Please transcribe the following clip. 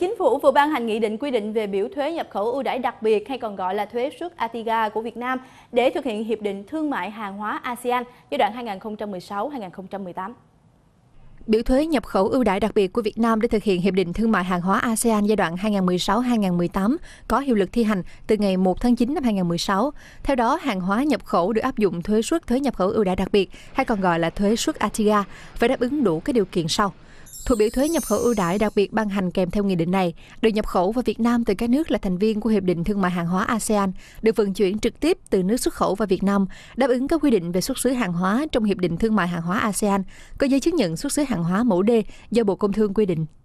Chính phủ vừa ban hành nghị định quy định về biểu thuế nhập khẩu ưu đãi đặc biệt hay còn gọi là thuế suất ATIGA của Việt Nam để thực hiện Hiệp định Thương mại Hàng hóa ASEAN giai đoạn 2016-2018. Biểu thuế nhập khẩu ưu đãi đặc biệt của Việt Nam để thực hiện Hiệp định Thương mại Hàng hóa ASEAN giai đoạn 2016-2018 có hiệu lực thi hành từ ngày 1 tháng 9 năm 2016. Theo đó, hàng hóa nhập khẩu được áp dụng thuế suất thuế nhập khẩu ưu đãi đặc biệt hay còn gọi là thuế suất ATIGA phải đáp ứng đủ các điều kiện sau. Thuộc biểu thuế nhập khẩu ưu đãi đặc biệt ban hành kèm theo nghị định này được nhập khẩu vào Việt Nam từ các nước là thành viên của Hiệp định Thương mại Hàng hóa ASEAN, được vận chuyển trực tiếp từ nước xuất khẩu vào Việt Nam, đáp ứng các quy định về xuất xứ hàng hóa trong Hiệp định Thương mại Hàng hóa ASEAN, có giấy chứng nhận xuất xứ hàng hóa mẫu D do Bộ Công Thương quy định.